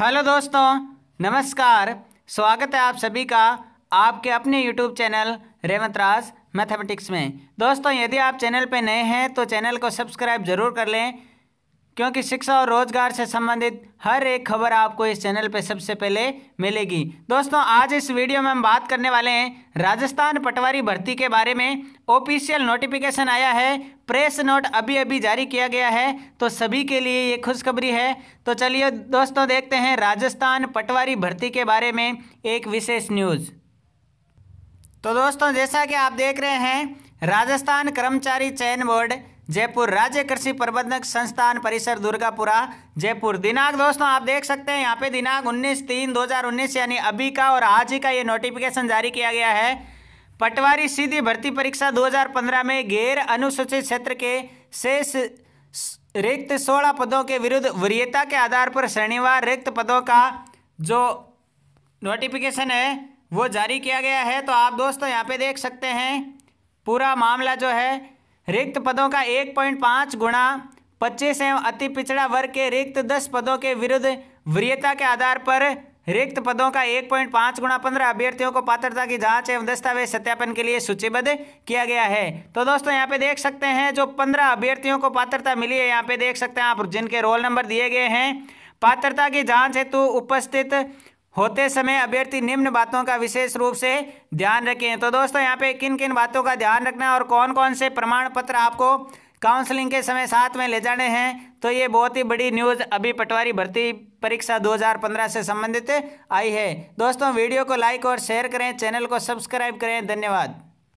hello दोस्तों नमस्कार स्वागत है आप सभी का आपके अपने यूट्यूब चैनल रेवंत मैथमेटिक्स में दोस्तों यदि आप चैनल पर नए हैं तो चैनल को सब्सक्राइब जरूर कर लें क्योंकि शिक्षा और रोजगार से संबंधित हर एक खबर आपको इस चैनल पर सबसे पहले मिलेगी दोस्तों आज इस वीडियो में हम बात करने वाले हैं राजस्थान पटवारी भर्ती के बारे में ऑफिशियल नोटिफिकेशन आया है प्रेस नोट अभी अभी जारी किया गया है तो सभी के लिए ये खुशखबरी है तो चलिए दोस्तों देखते हैं राजस्थान पटवारी भर्ती के बारे में एक विशेष न्यूज़ तो दोस्तों जैसा कि आप देख रहे हैं राजस्थान कर्मचारी चयन बोर्ड जयपुर राज्य कृषि प्रबंधक संस्थान परिसर दुर्गापुरा जयपुर दिनांक दोस्तों आप देख सकते हैं यहाँ पे दिनांक 19 तीन 2019 यानी अभी का और आज ही का ये नोटिफिकेशन जारी किया गया है पटवारी सीधी भर्ती परीक्षा 2015 में गैर अनुसूचित क्षेत्र के शेष रिक्त सोलह पदों के विरुद्ध वरीयता के आधार पर शनिवार रिक्त पदों का जो नोटिफिकेशन है वो जारी किया गया है तो आप दोस्तों यहाँ पे देख सकते हैं पूरा मामला जो है रिक्त पदों का एक पॉइंट पाँच गुणा पच्चीस एवं अति पिछड़ा वर्ग के रिक्त दस पदों के विरुद्ध वरीयता के आधार पर रिक्त पदों का एक पॉइंट पाँच गुणा पंद्रह अभ्यर्थियों को पात्रता की जांच एवं दस्तावेज सत्यापन के लिए सूचीबद्ध किया गया है तो दोस्तों यहाँ पे देख सकते हैं जो पंद्रह अभ्यर्थियों को पात्रता मिली है यहाँ पे देख सकते हैं आप जिनके रोल नंबर दिए गए हैं पात्रता की जांच हेतु उपस्थित होते समय अभ्यर्थी निम्न बातों का विशेष रूप से ध्यान रखें तो दोस्तों यहाँ पे किन किन बातों का ध्यान रखना और कौन कौन से प्रमाण पत्र आपको काउंसलिंग के समय साथ में ले जाने हैं तो ये बहुत ही बड़ी न्यूज़ अभी पटवारी भर्ती परीक्षा 2015 से संबंधित आई है दोस्तों वीडियो को लाइक और शेयर करें चैनल को सब्सक्राइब करें धन्यवाद